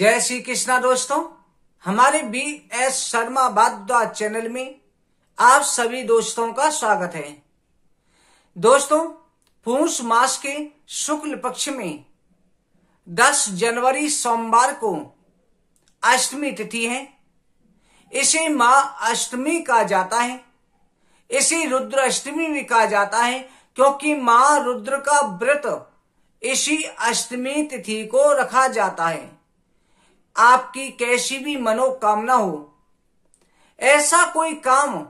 जय श्री कृष्णा दोस्तों हमारे बी एस शर्मा बाद्वा चैनल में आप सभी दोस्तों का स्वागत है दोस्तों पूछ मास के शुक्ल पक्ष में 10 जनवरी सोमवार को अष्टमी तिथि है इसे माँ अष्टमी कहा जाता है इसे रुद्र अष्टमी भी कहा जाता है क्योंकि माँ रुद्र का व्रत इसी अष्टमी तिथि को रखा जाता है आपकी कैसी भी मनोकामना हो ऐसा कोई काम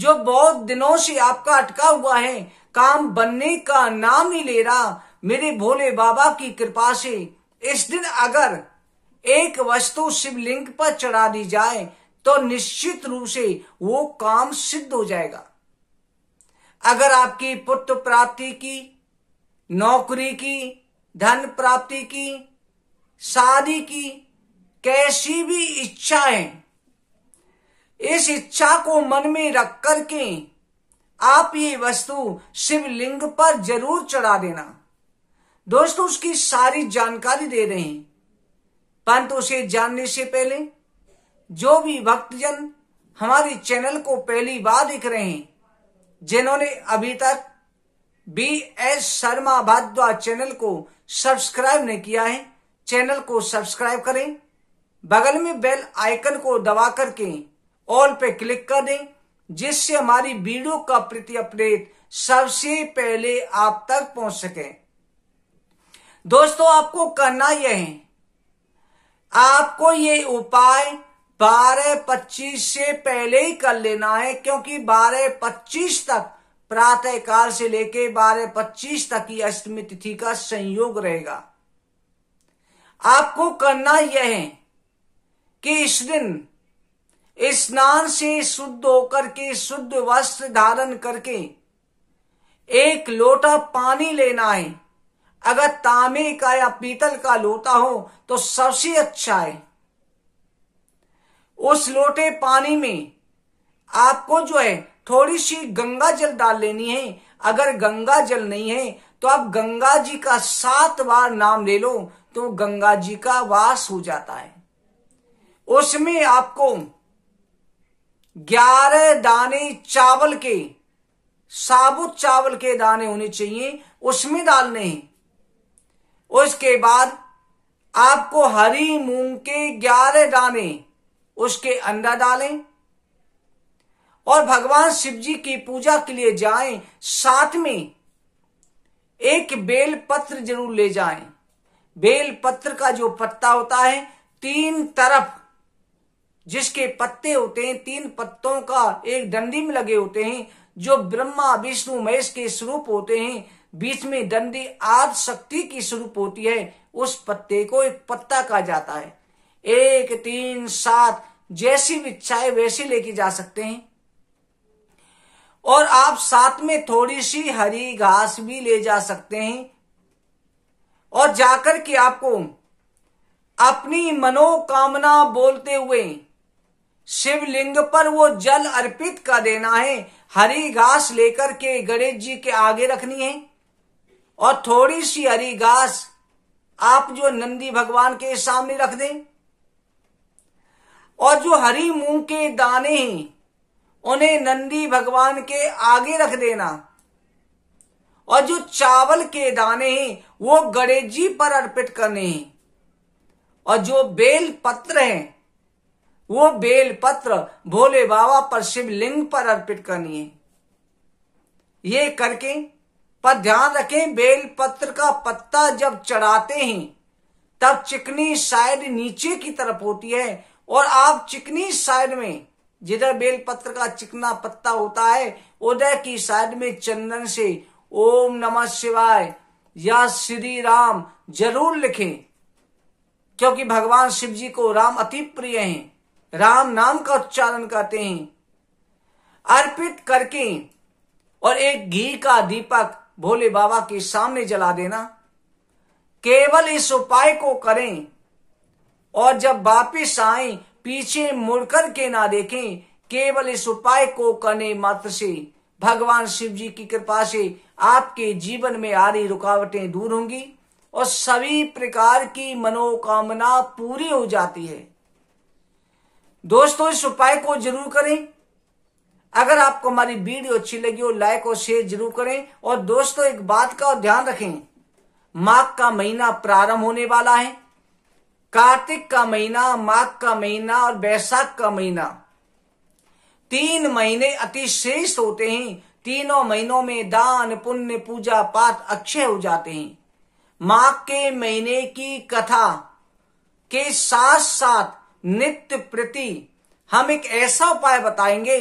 जो बहुत दिनों से आपका अटका हुआ है काम बनने का नाम ही ले रहा मेरे भोले बाबा की कृपा से इस दिन अगर एक वस्तु शिवलिंग पर चढ़ा दी जाए तो निश्चित रूप से वो काम सिद्ध हो जाएगा अगर आपकी पुत्र प्राप्ति की नौकरी की धन प्राप्ति की शादी की कैसी भी इच्छाएं इस इच्छा को मन में रख करके आप ये वस्तु शिवलिंग पर जरूर चढ़ा देना दोस्तों उसकी सारी जानकारी दे रहे हैं परंतु उसे जानने से पहले जो भी भक्तजन हमारे चैनल को पहली बार दिख रहे हैं जिन्होंने अभी तक बी एस शर्मा भाद्वा चैनल को सब्सक्राइब नहीं किया है चैनल को सब्सक्राइब करें बगल में बेल आइकन को दबा करके ऑल पे क्लिक कर दें जिससे हमारी वीडियो का प्रति अपडेट सबसे पहले आप तक पहुंच सके दोस्तों आपको करना यह है आपको ये उपाय 12:25 से पहले ही कर लेना है क्योंकि 12:25 तक प्रातः काल से लेके 12:25 तक की अष्टमी तिथि का संयोग रहेगा आपको करना यह है कि इस दिन स्नान से शुद्ध होकर के शुद्ध वस्त्र धारण करके एक लोटा पानी लेना है अगर तांबे का या पीतल का लोटा हो तो सबसे अच्छा है उस लोटे पानी में आपको जो है थोड़ी सी गंगा जल डाल लेनी है अगर गंगा जल नहीं है तो आप गंगा जी का सात बार नाम ले लो तो गंगा जी का वास हो जाता है उसमें आपको ग्यारह दाने चावल के साबुत चावल के दाने होने चाहिए उसमें डालने हैं उसके बाद आपको हरी मूंग के ग्यारह दाने उसके अंडा डालें और भगवान शिव जी की पूजा के लिए जाएं साथ में एक बेल पत्र जरूर ले जाएं बेल पत्र का जो पत्ता होता है तीन तरफ जिसके पत्ते होते हैं तीन पत्तों का एक डंडी में लगे होते हैं जो ब्रह्मा विष्णु महेश के स्वरूप होते हैं बीच में डंडी आद शक्ति की स्वरूप होती है उस पत्ते को एक पत्ता कहा जाता है एक तीन सात जैसी इच्छाएं वैसी लेके जा सकते हैं और आप साथ में थोड़ी सी हरी घास भी ले जा सकते हैं और जाकर के आपको अपनी मनोकामना बोलते हुए शिवलिंग पर वो जल अर्पित कर देना है हरी घास लेकर के गणेश जी के आगे रखनी है और थोड़ी सी हरी घास आप जो नंदी भगवान के सामने रख दें और जो हरी मुंह के दाने हैं उन्हें नंदी भगवान के आगे रख देना और जो चावल के दाने हैं वो गणेश जी पर अर्पित करने हैं और जो बेल पत्र हैं वो बेल पत्र भोले बाबा पर शिवलिंग पर अर्पित करनी है ये करके पर ध्यान रखें बेल पत्र का पत्ता जब चढ़ाते हैं तब चिकनी साइड नीचे की तरफ होती है और आप चिकनी साइड में जिधर बेल पत्र का चिकना पत्ता होता है उधर की साइड में चंदन से ओम नमः शिवाय या श्री राम जरूर लिखें क्योंकि भगवान शिव जी को राम अति प्रिय हैं राम नाम का उच्चारण करते हैं अर्पित करके और एक घी का दीपक भोले बाबा के सामने जला देना केवल इस उपाय को करें और जब वापिस आए पीछे मुड़कर के ना देखें केवल इस उपाय को करने मात्र से भगवान शिव जी की कृपा से आपके जीवन में आ रही रुकावटें दूर होंगी और सभी प्रकार की मनोकामना पूरी हो जाती है दोस्तों इस उपाय को जरूर करें अगर आपको हमारी वीडियो अच्छी लगी हो लाइक और शेयर जरूर करें और दोस्तों एक बात का ध्यान रखें माघ का महीना प्रारंभ होने वाला है कार्तिक का महीना माघ का महीना और बैसाख का महीना तीन महीने अतिश्रेष्ठ होते हैं तीनों महीनों में दान पुण्य पूजा पाठ अच्छे हो जाते हैं माघ के महीने की कथा के साथ साथ नित्य प्रति हम एक ऐसा उपाय बताएंगे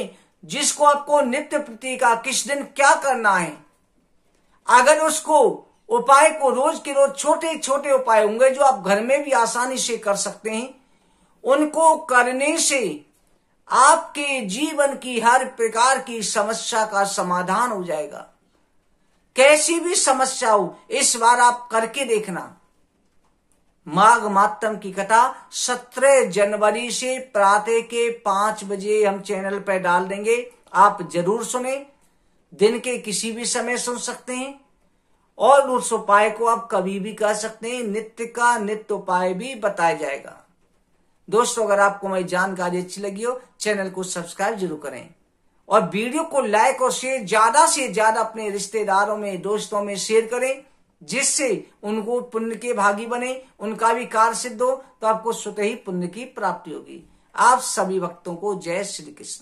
जिसको आपको नित्य प्रति का किस दिन क्या करना है अगर उसको उपाय को रोज के रोज छोटे छोटे उपाय होंगे जो आप घर में भी आसानी से कर सकते हैं उनको करने से आपके जीवन की हर प्रकार की समस्या का समाधान हो जाएगा कैसी भी समस्या हो इस बार आप करके देखना माघ मातम की कथा 17 जनवरी से प्रातः के पांच बजे हम चैनल पर डाल देंगे आप जरूर सुने दिन के किसी भी समय सुन सकते हैं और उस उपाय को आप कभी भी कह सकते हैं नित्य का नित्य उपाय भी बताया जाएगा दोस्तों अगर आपको मेरी जानकारी अच्छी लगी हो चैनल को सब्सक्राइब जरूर करें और वीडियो को लाइक और शेयर ज्यादा से ज्यादा अपने रिश्तेदारों में दोस्तों में शेयर करें जिससे उनको पुण्य के भागी बने उनका भी कार्य सिद्ध हो तो आपको स्वतः ही पुण्य की प्राप्ति होगी आप सभी भक्तों को जय श्री कृष्ण